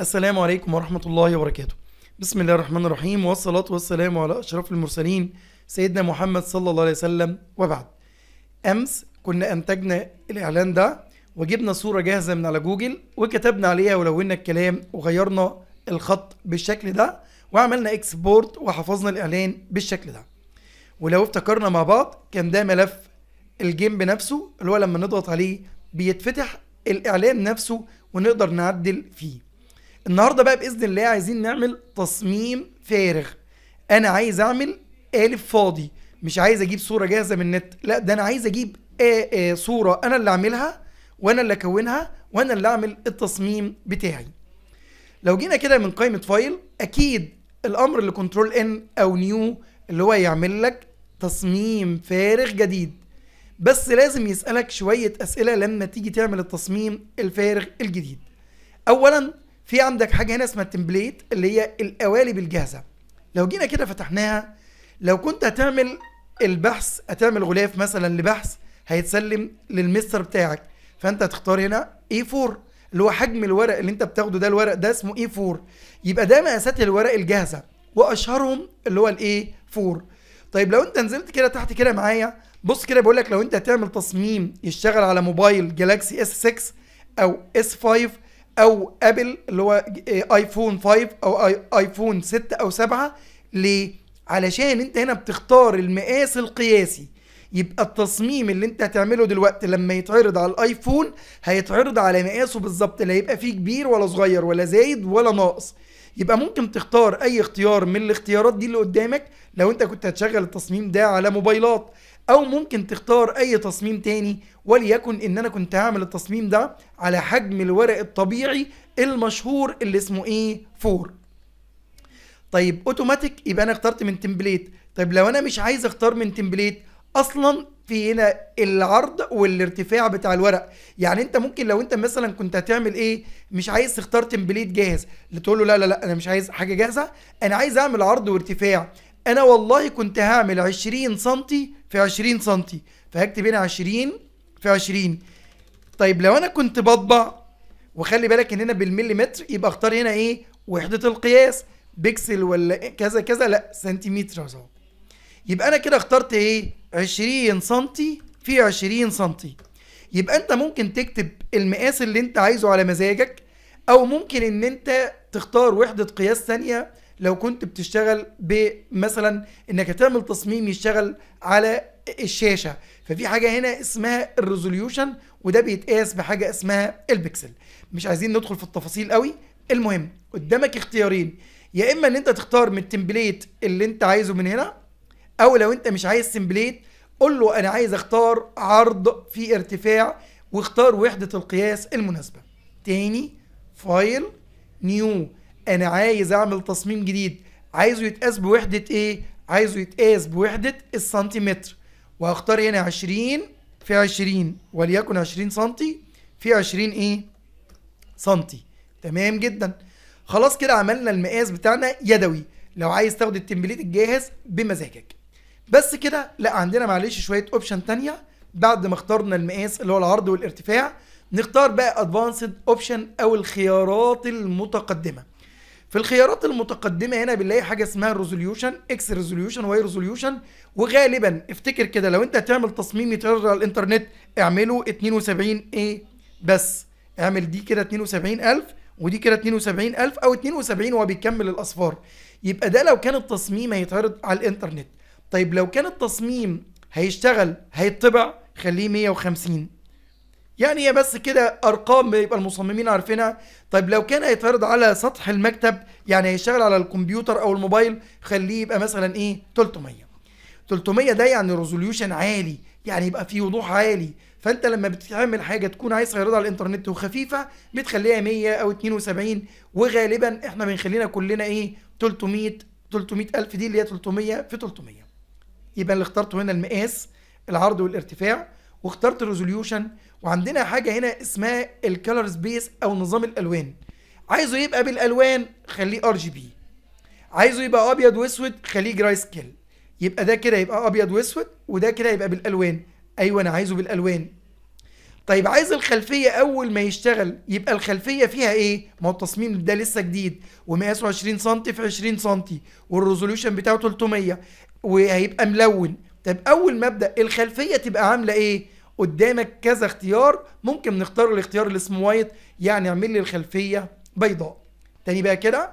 السلام عليكم ورحمة الله وبركاته بسم الله الرحمن الرحيم والصلاة والسلام على أشرف المرسلين سيدنا محمد صلى الله عليه وسلم وبعد أمس كنا أنتجنا الإعلان ده وجبنا صورة جاهزة من على جوجل وكتبنا عليها ولونا الكلام وغيرنا الخط بالشكل ده وعملنا اكسبورت وحفظنا الإعلان بالشكل ده ولو افتكرنا مع بعض كان ده ملف الجيم بنفسه اللي هو لما نضغط عليه بيتفتح الإعلان نفسه ونقدر نعدل فيه النهارده بقى باذن الله عايزين نعمل تصميم فارغ انا عايز اعمل قالب فاضي مش عايز اجيب صوره جاهزه من النت لا ده انا عايز اجيب آآ آآ صوره انا اللي اعملها وانا اللي اكونها وانا اللي اعمل التصميم بتاعي لو جينا كده من قائمه فايل اكيد الامر اللي كنترول ان او نيو اللي هو يعمل لك تصميم فارغ جديد بس لازم يسالك شويه اسئله لما تيجي تعمل التصميم الفارغ الجديد اولا في عندك حاجه هنا اسمها التمبليت اللي هي القوالب الجاهزه لو جينا كده فتحناها لو كنت هتعمل البحث هتعمل غلاف مثلا لبحث هيتسلم للمستر بتاعك فانت هتختار هنا A4 اللي هو حجم الورق اللي انت بتاخده ده الورق ده اسمه A4 يبقى ده مقاسات الورق الجاهزه واشهرهم اللي هو الاي 4 طيب لو انت نزلت كده تحت كده معايا بص كده بقول لك لو انت هتعمل تصميم يشتغل على موبايل جالاكسي اس 6 او اس 5 او ابل اللي هو إيه، ايفون 5 او آي ايفون 6 او 7 ليه علشان انت هنا بتختار المقاس القياسي يبقى التصميم اللي انت هتعمله دلوقتي لما يتعرض على الايفون هيتعرض على مقاسه بالظبط لا يبقى فيه كبير ولا صغير ولا زايد ولا ناقص يبقى ممكن تختار اي اختيار من الاختيارات دي اللي قدامك لو انت كنت هتشغل التصميم ده على موبايلات او ممكن تختار اي تصميم تاني وليكن ان انا كنت هعمل التصميم ده على حجم الورق الطبيعي المشهور اللي اسمه ايه 4 طيب اوتوماتيك يبقى انا اخترت من تمبليت طيب لو انا مش عايز اختار من تمبليت اصلا في هنا العرض والارتفاع بتاع الورق يعني انت ممكن لو انت مثلا كنت هتعمل ايه مش عايز تختار تمبليت جاهز تقول له لا لا لا انا مش عايز حاجه جاهزه انا عايز اعمل عرض وارتفاع انا والله كنت هعمل 20 سم في 20 سم فهكتب هنا 20 في 20 طيب لو انا كنت بطبع وخلي بالك ان هنا بالمليمتر يبقى اختار هنا ايه وحده القياس بكسل ولا إيه؟ كذا كذا لا سنتيمتر اهو يبقى انا كده اخترت ايه 20 سم في 20 سم يبقى انت ممكن تكتب المقاس اللي انت عايزه على مزاجك او ممكن ان انت تختار وحده قياس ثانيه لو كنت بتشتغل بمثلا انك هتعمل تصميم يشتغل على الشاشه ففي حاجه هنا اسمها الريزوليوشن وده بيتقاس بحاجه اسمها البكسل مش عايزين ندخل في التفاصيل قوي المهم قدامك اختيارين يا اما ان انت تختار من التمبليت اللي انت عايزه من هنا او لو انت مش عايز تمبليت قول له انا عايز اختار عرض في ارتفاع واختار وحده القياس المناسبه تاني فايل نيو انا عايز اعمل تصميم جديد عايزه يتقاس بوحده ايه عايزه يتقاس بوحده السنتيمتر وهختار هنا 20 في 20 وليكن 20 سنتي في 20 ايه سنتي تمام جدا خلاص كده عملنا المقاس بتاعنا يدوي لو عايز تاخد التمبليت الجاهز بمزاجك بس كده لا عندنا معلش شويه اوبشن تانية بعد ما اخترنا المقاس اللي هو العرض والارتفاع نختار بقى ادفانسد اوبشن او الخيارات المتقدمه في الخيارات المتقدمه هنا بنلاقي حاجه اسمها الريزوليوشن اكس ريزوليوشن واي ريزوليوشن وغالبا افتكر كده لو انت هتعمل تصميم يتعرض على الانترنت اعمله 72 ايه بس اعمل دي كده 72000 ودي كده 72000 او 72 وهو بيكمل الاصفار يبقى ده لو كان التصميم هيتعرض على الانترنت طيب لو كان التصميم هيشتغل هيطبع خليه 150 يعني هي بس كده ارقام يبقى المصممين عارفينها طيب لو كان هيتعرض على سطح المكتب يعني هيشتغل على الكمبيوتر او الموبايل خليه يبقى مثلا ايه 300 300 ده يعني ريزوليوشن عالي يعني يبقى فيه وضوح عالي فانت لما بتعمل حاجه تكون عايز تعرضها على الانترنت وخفيفه بتخليها 100 او 72 وغالبا احنا بنخلينا كلنا ايه 300 300 الف دي اللي هي 300 في 300 يبقى اللي اخترته هنا المقاس العرض والارتفاع واخترت الريزوليوشن وعندنا حاجه هنا اسمها الكالر سبيس او نظام الالوان عايزه يبقى بالالوان خليه ار جي بي عايزه يبقى ابيض واسود خليه جراي سكيل يبقى ده كده يبقى ابيض واسود وده كده يبقى بالالوان ايوه انا عايزه بالالوان طيب عايز الخلفيه اول ما يشتغل يبقى الخلفيه فيها ايه ما هو التصميم ده لسه جديد ومقاسه 20 سم في 20 سم والريزولوشن بتاعه 300 وهيبقى ملون طب اول ما ابدا الخلفيه تبقى عامله ايه قدامك كذا اختيار ممكن نختار الاختيار اللي اسمه وايت يعني اعمل لي الخلفيه بيضاء تاني بقى كده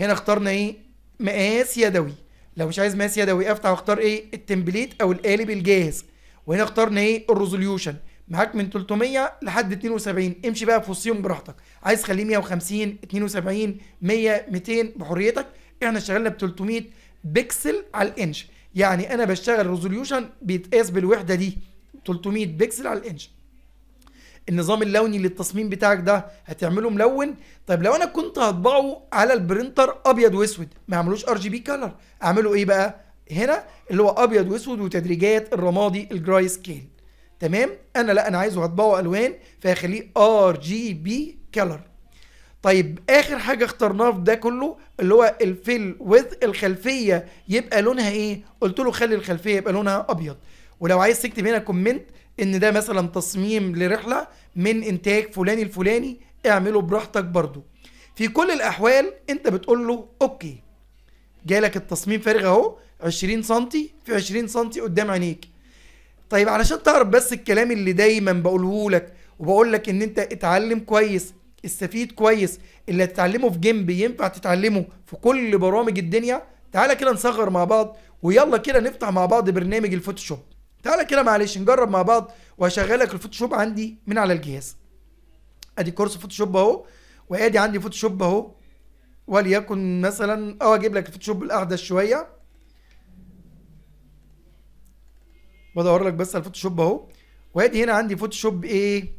هنا اخترنا ايه مقاس يدوي لو مش عايز مقاس يدوي افتح واختار ايه التمبليت او القالب الجاهز وهنا اخترنا ايه الريزوليوشن معاك من 300 لحد 72 امشي بقى في وصيهم براحتك عايز خليه 150 72 100 200 بحريتك احنا اشتغلنا ب 300 بكسل على الانش يعني انا بشتغل ريزوليوشن بيتقاس بالوحده دي 300 بكسل على الانش النظام اللوني للتصميم بتاعك ده هتعمله ملون طيب لو انا كنت هطبعه على البرينتر ابيض واسود ما اعملوش ار جي بي كلر اعمله ايه بقى هنا اللي هو ابيض واسود وتدريجات الرمادي الجراي سكيل تمام انا لا انا عايزه هطبعه الوان فهخليه ار جي بي كلر طيب اخر حاجه اخترناها في ده كله اللي هو الفيل وذ الخلفيه يبقى لونها ايه قلت له خلي الخلفيه يبقى لونها ابيض ولو عايز تكتب هنا كومنت ان ده مثلا تصميم لرحله من انتاج فلاني الفلاني اعمله براحتك برضو في كل الاحوال انت بتقول له اوكي جالك التصميم فارغ اهو 20 سم في 20 سم قدام عينيك طيب علشان تعرف بس الكلام اللي دايما بقوله لك وبقول لك ان انت اتعلم كويس استفيد كويس اللي هتتعلمه في جيمب ينفع تتعلمه في كل برامج الدنيا تعالى كده نصغر مع بعض ويلا كده نفتح مع بعض برنامج الفوتوشوب تعالى كده معلش نجرب مع بعض وهشغلك الفوتوشوب عندي من على الجهاز ادي كورس فوتوشوب اهو وادي عندي فوتوشوب اهو وليكن مثلا او اه اجيب لك الفوتوشوب الاحدث شويه بدور لك بس على الفوتوشوب اهو وادي هنا عندي فوتوشوب ايه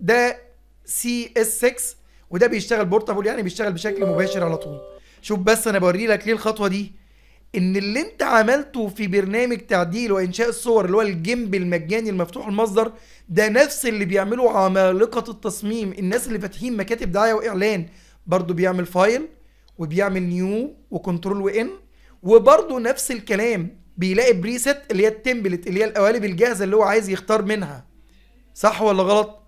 ده سي اس 6 وده بيشتغل بورتابل يعني بيشتغل بشكل مباشر على طول شوف بس انا بوري لك ليه الخطوه دي ان اللي انت عملته في برنامج تعديل وانشاء الصور اللي هو الجنب المجاني المفتوح المصدر ده نفس اللي بيعمله عمالقه التصميم الناس اللي فاتحين مكاتب دعايه واعلان برضو بيعمل فايل وبيعمل نيو وكنترول وان وبرضو نفس الكلام بيلاقي بريست اللي هي التمبلت اللي هي القوالب الجاهزه اللي هو عايز يختار منها صح ولا غلط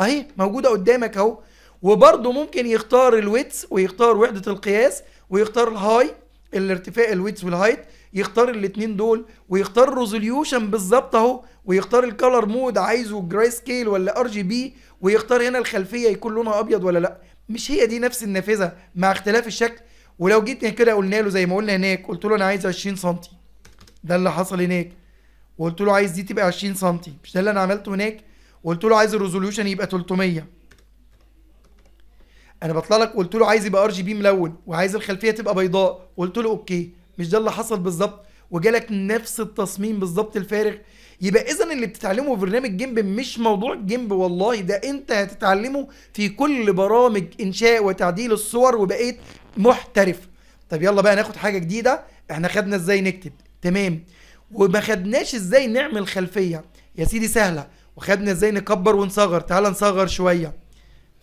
اهي موجوده قدامك اهو وبرضه ممكن يختار الويتس ويختار وحده القياس ويختار الهاي الارتفاع الويتس والهايت يختار الاثنين دول ويختار الريزوليوشن بالظبط اهو ويختار الكالر مود عايزه جراي سكيل ولا ار جي بي ويختار هنا الخلفيه يكون لونها ابيض ولا لا مش هي دي نفس النافذه مع اختلاف الشكل ولو جيت كده قلنا له زي ما قلنا هناك قلت له انا عايز 20 سم ده اللي حصل هناك وقلت له عايز دي تبقى 20 سم مش ده اللي انا عملته هناك وقلت له عايز الريزوليوشن يبقى 300 انا بطلع لك قلت له عايز يبقى ار جي بي ملون وعايز الخلفيه تبقى بيضاء قلت له اوكي مش ده اللي حصل بالظبط وجالك نفس التصميم بالظبط الفارغ يبقى اذا اللي بتتعلمه في برنامج جيمب مش موضوع جيمب والله ده انت هتتعلمه في كل برامج انشاء وتعديل الصور وبقيت محترف طب يلا بقى ناخد حاجه جديده احنا خدنا ازاي نكتب تمام وما خدناش ازاي نعمل خلفيه يا سيدي سهله وخدنا ازاي نكبر ونصغر تعال نصغر شويه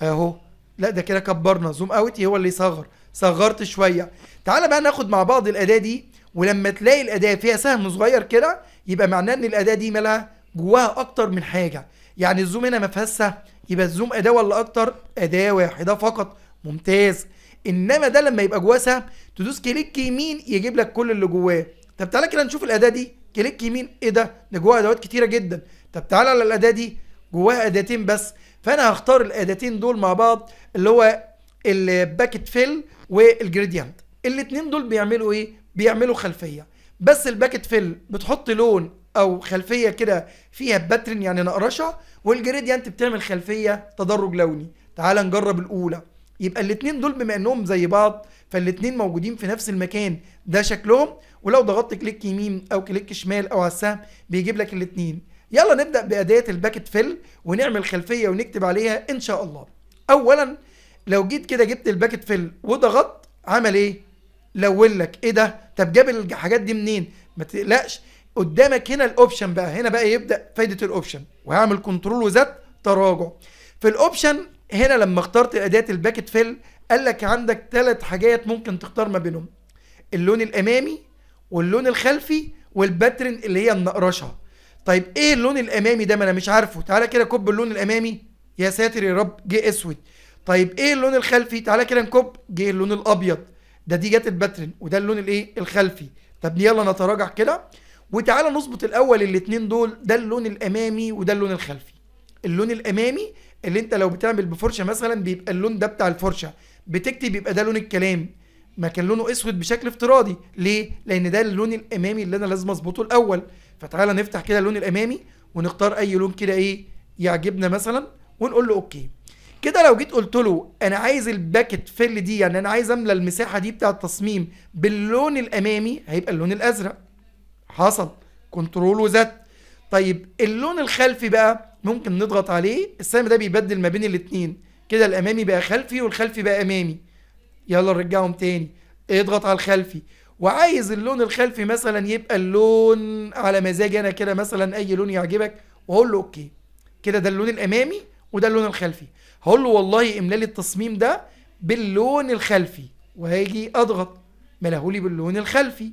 اهو لا ده كده كبرنا زوم اوت هو اللي يصغر صغرت شويه تعالى بقى ناخد مع بعض الاداه دي ولما تلاقي الاداه فيها سهم صغير كده يبقى معناه ان الاداه دي مالها جواها اكتر من حاجه يعني الزوم هنا ما فيهاش سهم يبقى الزوم اداه ولا اكتر اداه واحده فقط ممتاز انما ده لما يبقى جواه سهم تدوس كليك يمين يجيب لك كل اللي جواه طب تعالى كده نشوف الاداه دي كليك يمين ايه ده ده جواها ادوات كتيره جدا طب تعالى على الاداه دي جواها اداتين بس فانا هختار الاداتين دول مع بعض اللي هو الباكت فيل والجريديانت الاثنين دول بيعملوا ايه بيعملوا خلفيه بس الباكت فيل بتحط لون او خلفيه كده فيها باترن يعني نقرشه والجريديانت بتعمل خلفيه تدرج لوني تعال نجرب الاولى يبقى الاثنين دول بما انهم زي بعض فالاثنين موجودين في نفس المكان ده شكلهم ولو ضغطت كليك يمين او كليك شمال او على السهم بيجيب لك الاثنين يلا نبدأ بأداة الباكت فيل ونعمل خلفية ونكتب عليها إن شاء الله أولا لو جيت كده جبت الباكت فيل وضغطت عمل إيه؟ لون لك إيه ده؟ طب جاب الحاجات دي منين؟ ما تقلقش قدامك هنا الأوبشن بقى هنا بقى يبدأ فايدة الأوبشن وهعمل كنترول وزد تراجع في الأوبشن هنا لما اخترت أداة الباكت فيل قال لك عندك ثلاث حاجات ممكن تختار ما بينهم اللون الأمامي واللون الخلفي والباترن اللي هي النقرشه طيب ايه اللون الامامي ده ما انا مش عارفه تعالى كده كب اللون الامامي يا ساتر يا رب جه اسود طيب ايه اللون الخلفي تعالى كده نكب جه اللون الابيض ده دي جت الباترن وده اللون الايه الخلفي طب يلا نتراجع كده وتعالى نظبط الاول الاثنين دول ده اللون الامامي وده اللون الخلفي اللون الامامي اللي انت لو بتعمل بفرشه مثلا بيبقى اللون ده بتاع الفرشه بتكتب يبقى ده لون الكلام ما كان لونه اسود بشكل افتراضي ليه لان ده اللون الامامي اللي انا لازم اظبطه الاول فتعالى نفتح كده اللون الامامي ونختار اي لون كده ايه يعجبنا مثلا ونقول له اوكي كده لو جيت قلت له انا عايز الباكت فيل دي يعني انا عايز املى المساحه دي بتاع التصميم باللون الامامي هيبقى اللون الازرق حصل كنترول وزد طيب اللون الخلفي بقى ممكن نضغط عليه السهم ده بيبدل ما بين الاثنين كده الامامي بقى خلفي والخلفي بقى امامي يلا نرجعهم تاني اضغط على الخلفي وعايز اللون الخلفي مثلا يبقى اللون على مزاجي انا كده مثلا اي لون يعجبك واقول له اوكي كده ده اللون الامامي وده اللون الخلفي هقول له والله املالي التصميم ده باللون الخلفي وهاجي اضغط ملهولي باللون الخلفي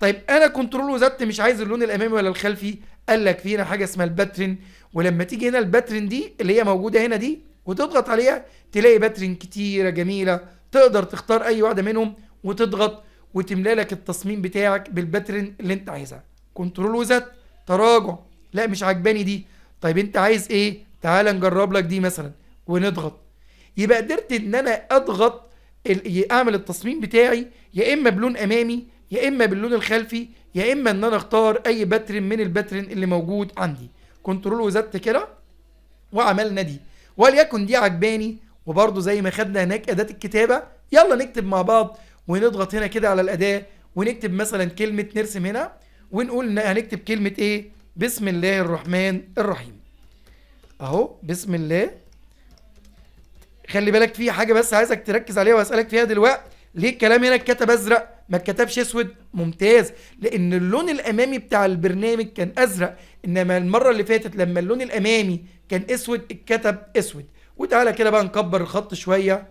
طيب انا كنترول وزدت مش عايز اللون الامامي ولا الخلفي قال لك في هنا حاجه اسمها الباترن ولما تيجي هنا الباترن دي اللي هي موجوده هنا دي وتضغط عليها تلاقي باترن كتيره جميله تقدر تختار اي واحده منهم وتضغط وتملى لك التصميم بتاعك بالباترن اللي انت عايزها كنترول وزت تراجع لا مش عجباني دي طيب انت عايز ايه تعال نجرب لك دي مثلا ونضغط يبقى قدرت ان انا اضغط اعمل التصميم بتاعي يا اما بلون امامي يا اما باللون الخلفي يا اما ان انا اختار اي باترن من الباترن اللي موجود عندي كنترول وزت كده وعملنا دي وليكن دي عجباني وبرضه زي ما خدنا هناك اداه الكتابه يلا نكتب مع بعض ونضغط هنا كده على الأداة ونكتب مثلا كلمة نرسم هنا ونقول هنكتب كلمة إيه بسم الله الرحمن الرحيم أهو بسم الله خلي بالك في حاجة بس عايزك تركز عليها وأسألك فيها دلوقتي ليه الكلام هنا اتكتب أزرق ما اتكتبش اسود ممتاز لان اللون الامامي بتاع البرنامج كان ازرق انما المره اللي فاتت لما اللون الامامي كان اسود اتكتب اسود وتعالى كده بقى نكبر الخط شويه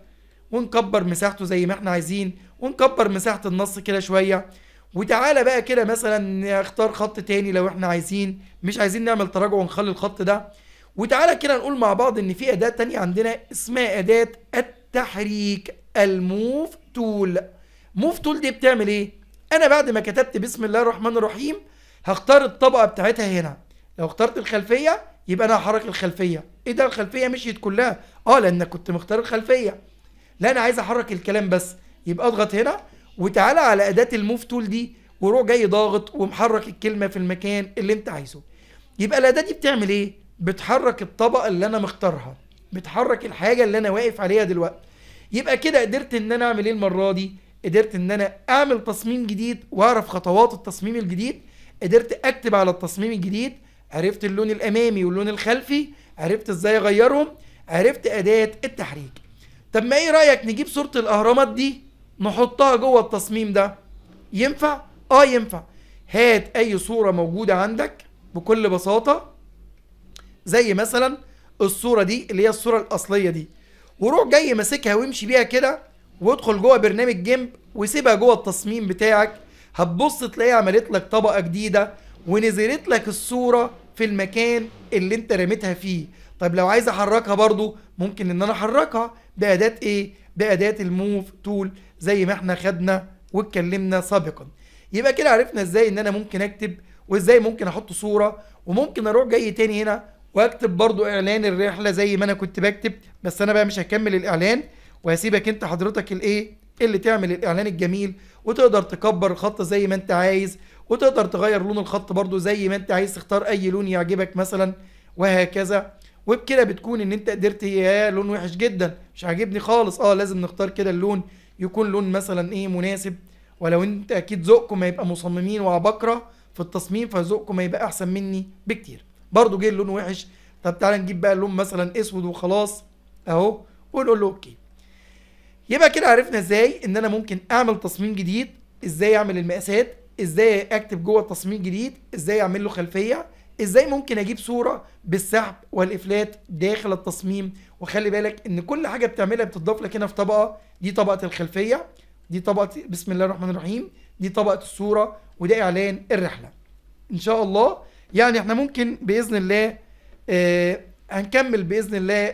ونكبر مساحته زي ما احنا عايزين ونكبر مساحة النص كده شوية وتعالى بقى كده مثلا نختار خط تاني لو احنا عايزين مش عايزين نعمل تراجع ونخلي الخط ده وتعالى كده نقول مع بعض ان في اداة تانية عندنا اسمها اداة التحريك الموف تول موف تول دي بتعمل ايه؟ انا بعد ما كتبت بسم الله الرحمن الرحيم هختار الطبقة بتاعتها هنا لو اخترت الخلفية يبقى انا هحرك الخلفية ايه ده الخلفية مشيت كلها اه لان كنت مختار الخلفية لا انا عايز احرك الكلام بس يبقى اضغط هنا وتعالى على اداه الموف تول دي وروح جاي ضاغط ومحرك الكلمه في المكان اللي انت عايزه يبقى الاداه دي بتعمل ايه بتحرك الطبقه اللي انا مختارها بتحرك الحاجه اللي انا واقف عليها دلوقتي يبقى كده قدرت ان انا اعمل ايه المره دي قدرت ان انا اعمل تصميم جديد واعرف خطوات التصميم الجديد قدرت اكتب على التصميم الجديد عرفت اللون الامامي واللون الخلفي عرفت ازاي اغيرهم عرفت اداه التحريك طب ما ايه رايك نجيب صوره الاهرامات دي نحطها جوه التصميم ده ينفع اه ينفع هات اي صوره موجوده عندك بكل بساطه زي مثلا الصوره دي اللي هي الصوره الاصليه دي وروح جاي ماسكها وامشي بيها كده وادخل جوه برنامج جيمب وسيبها جوه التصميم بتاعك هتبص تلاقيها عملت لك طبقه جديده ونزلت لك الصوره في المكان اللي انت رميتها فيه طيب لو عايز احركها برضو ممكن ان انا احركها بأداة ايه بأداة الموف تول زي ما احنا خدنا واتكلمنا سابقا يبقى كده عرفنا ازاي ان انا ممكن اكتب وازاي ممكن احط صورة وممكن اروح جاي تاني هنا واكتب برضو اعلان الرحلة زي ما انا كنت بكتب بس انا بقى مش هكمل الاعلان وهسيبك انت حضرتك الايه اللي تعمل الاعلان الجميل وتقدر تكبر الخط زي ما انت عايز وتقدر تغير لون الخط برضو زي ما انت عايز تختار اي لون يعجبك مثلا وهكذا وبكده بتكون ان انت قدرت يا لون وحش جدا مش عاجبني خالص اه لازم نختار كده اللون يكون لون مثلا ايه مناسب ولو انت اكيد ذوقكم هيبقى مصممين وعبقرة في التصميم فذوقكم هيبقى احسن مني بكتير برضو جه اللون وحش طب تعالى نجيب بقى اللون مثلا اسود وخلاص اهو ونقول له اوكي يبقى كده عرفنا ازاي ان انا ممكن اعمل تصميم جديد ازاي اعمل المقاسات ازاي اكتب جوه التصميم الجديد ازاي اعمل له خلفيه ازاي ممكن اجيب صوره بالسحب والافلات داخل التصميم وخلي بالك ان كل حاجه بتعملها بتضاف لك هنا في طبقه دي طبقه الخلفيه دي طبقه بسم الله الرحمن الرحيم دي طبقه الصوره وده اعلان الرحله ان شاء الله يعني احنا ممكن باذن الله آه هنكمل باذن الله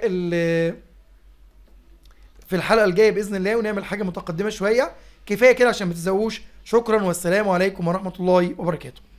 في الحلقه الجايه باذن الله ونعمل حاجه متقدمه شويه كفايه كده عشان ما تزووش شكرا والسلام عليكم ورحمه الله وبركاته